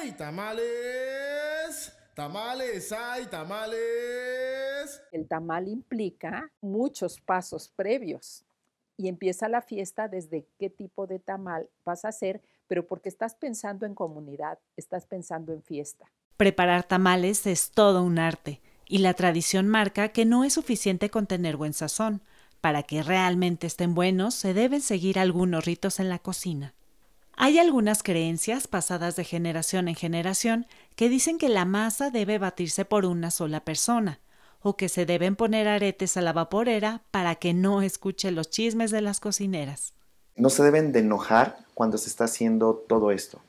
¡Ay, tamales! Tamales, ¡Ay, tamales. El tamal implica muchos pasos previos y empieza la fiesta desde qué tipo de tamal vas a hacer, pero porque estás pensando en comunidad, estás pensando en fiesta. Preparar tamales es todo un arte y la tradición marca que no es suficiente con tener buen sazón. Para que realmente estén buenos se deben seguir algunos ritos en la cocina. Hay algunas creencias pasadas de generación en generación que dicen que la masa debe batirse por una sola persona, o que se deben poner aretes a la vaporera para que no escuche los chismes de las cocineras. No se deben de enojar cuando se está haciendo todo esto.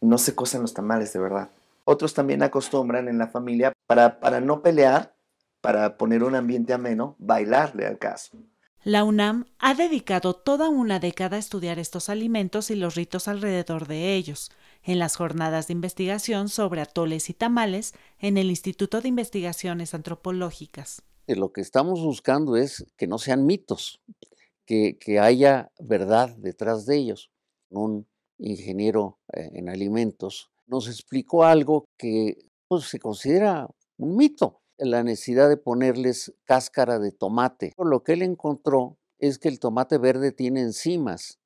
No se cosen los tamales, de verdad. Otros también acostumbran en la familia, para, para no pelear, para poner un ambiente ameno, bailarle al caso. La UNAM ha dedicado toda una década a estudiar estos alimentos y los ritos alrededor de ellos, en las jornadas de investigación sobre atoles y tamales en el Instituto de Investigaciones Antropológicas. Eh, lo que estamos buscando es que no sean mitos, que, haya verdad detrás de ellos. Un ingeniero eh, en alimentos nos explicó algo que pues, se considera un mito, la necesidad de ponerles cáscara de tomate. lo que él encontró es que el tomate verde tiene enzimas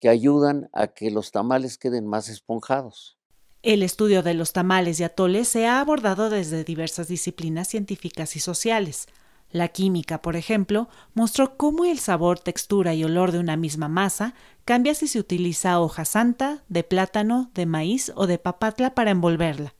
que ayudan a que los tamales queden más esponjados. El estudio de los tamales y atoles se ha abordado desde diversas disciplinas científicas y sociales. La química, por ejemplo, mostró cómo el sabor, textura y olor de una misma masa cambia si se utiliza hoja santa, de plátano, de maíz o de papatla para envolverla.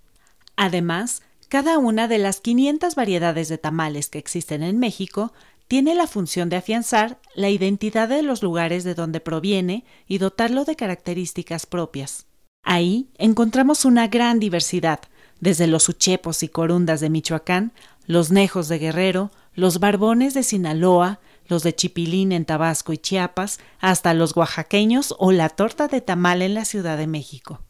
Además, cada una de las 500 variedades de tamales que existen en México tiene la función de afianzar la identidad de los lugares de donde proviene y dotarlo de características propias. Ahí encontramos una gran diversidad, desde los uchepos y corundas de Michoacán, los nejos de Guerrero, los barbones de Sinaloa, los de Chipilín en Tabasco y Chiapas, hasta los oaxaqueños o la torta de tamal en la Ciudad de México.